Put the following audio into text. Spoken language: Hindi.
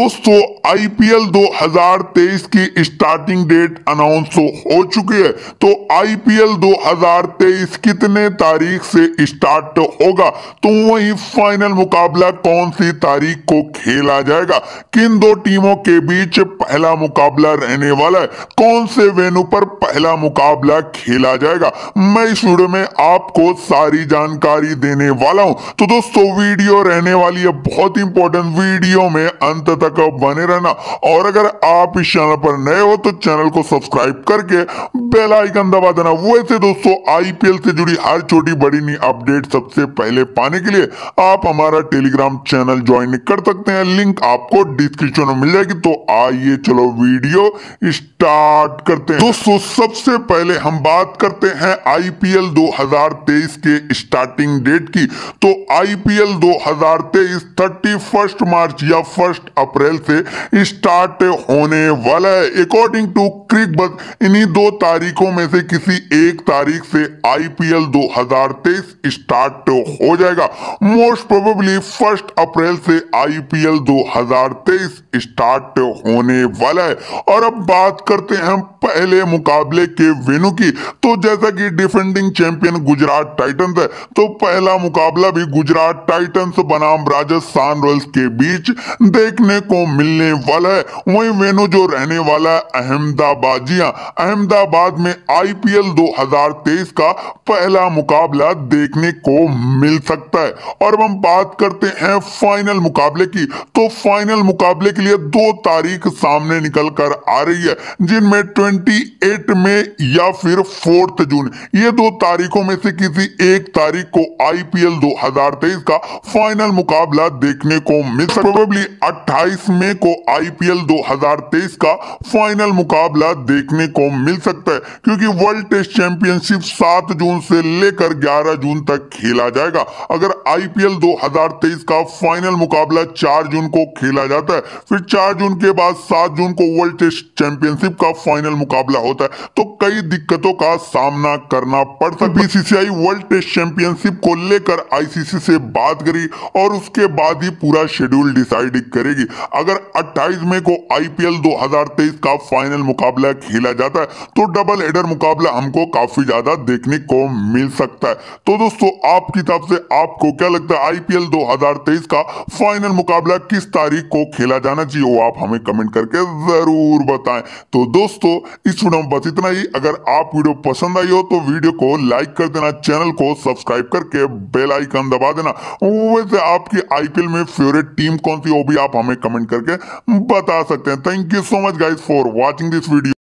दोस्तों आईपीएल 2023 की स्टार्टिंग डेट अनाउंस हो चुकी है तो आईपीएल 2023 कितने तारीख से स्टार्ट होगा तो वही फाइनल मुकाबला कौन सी तारीख को खेला जाएगा किन दो टीमों के बीच पहला मुकाबला रहने वाला है कौन से वेन्यू पर पहला मुकाबला खेला जाएगा मैं इस वीडियो में आपको सारी जानकारी देने वाला हूं तो दोस्तों वीडियो रहने वाली है बहुत इंपॉर्टेंट वीडियो में अंत तक बने रहना और अगर आप इस चैनल पर नए हो तो चैनल को सब्सक्राइब करके बेल आइकन दबा देना वैसे दोस्तों आईपीएल से जुड़ी हर छोटी बड़ी नई अपडेट सबसे पहले पाने के लिए आप हमारा टेलीग्राम चैनल ज्वाइन कर सकते हैं लिंक आपको डिस्क्रिप्शन में मिल जाएगी तो आइए चलो वीडियो स्टार्ट करते हैं दोस्तों सबसे पहले हम बात करते हैं आईपीएल 2023 के स्टार्टिंग डेट की तो आईपीएल 2023 31 मार्च या 1 अप अप्रैल से स्टार्ट होने वाला है अकॉर्डिंग टू क्रिक बस इन्हीं दो तारीखों में से किसी एक तारीख से आईपीएल 2023 स्टार्ट हो जाएगा मोस्ट प्रोबेबली फर्स्ट अप्रैल से आईपीएल 2023 स्टार्ट होने वाला है और अब बात करते हैं पहले मुकाबले के वेन्यू की तो जैसा कि डिफेंडिंग चैंपियन गुजरात टाइटंस है तो पहला मुकाबला भी गुजरात टाइटंस बनाम राजस्थान रॉयल्स के बीच देखने को मिलने वाला है वही मेनू जो रहने वाला है अहमदाबाद जी हाँ अहमदाबाद में आईपीएल 2023 का पहला मुकाबला देखने को मिल सकता है और अब हम बात करते हैं फाइनल मुकाबले की तो फाइनल मुकाबले के लिए दो तारीख सामने निकल कर आ रही है जिनमें 28 में या फिर 4 जून ये दो तारीखों में से किसी एक तारीख को आईपीएल 2023 का फाइनल मुकाबला देखने को मिल सकता है 22 मई को आईपीएल 2023 का फाइनल मुकाबला देखने को मिल सकता है क्योंकि वर्ल्ड टेस्ट चैंपियनशिप 7 जून से लेकर 11 जून तक खेला जाएगा अगर आईपीएल 2023 का फाइनल मुकाबला 4 जून को खेला जाता है फिर 4 जून के बाद 7 जून को वर्ल्ड टेस्ट चैंपियनशिप का फाइनल मुकाबला होता है तो कई दिक्कतों का सामना करना पड़ सकता बीसीसीआई वर्ल्ड टेस्ट चैंपियनशिप को लेकर आईसीसी से बात करी और उसके बाद ही पूरा शेड्यूल डिसाइड करेगी अगर 28 मई को आईपीएल 2023 का फाइनल मुकाबला खेला जाता है तो डबल हेडर मुकाबला हमको काफी ज्यादा देखने को मिल सकता है तो दोस्तों आपकी तरफ से आपको क्या लगता है आईपीएल 2023 का फाइनल मुकाबला किस तारीख को खेला जाना चाहिए वो आप हमें कमेंट करके जरूर बताएं तो दोस्तों इस वीडियो में बस इतना ही अगर आप वीडियो पसंद आई हो तो वीडियो को लाइक कर देना चैनल को सब्सक्राइब करके बेल आइकन दबा देना वैसे आपकी आईपीएल में फेवरेट टीम कौन सी वो भी आप हमें कमेंट कमेंट करके बता सकते हैं thank you so much guys for watching this video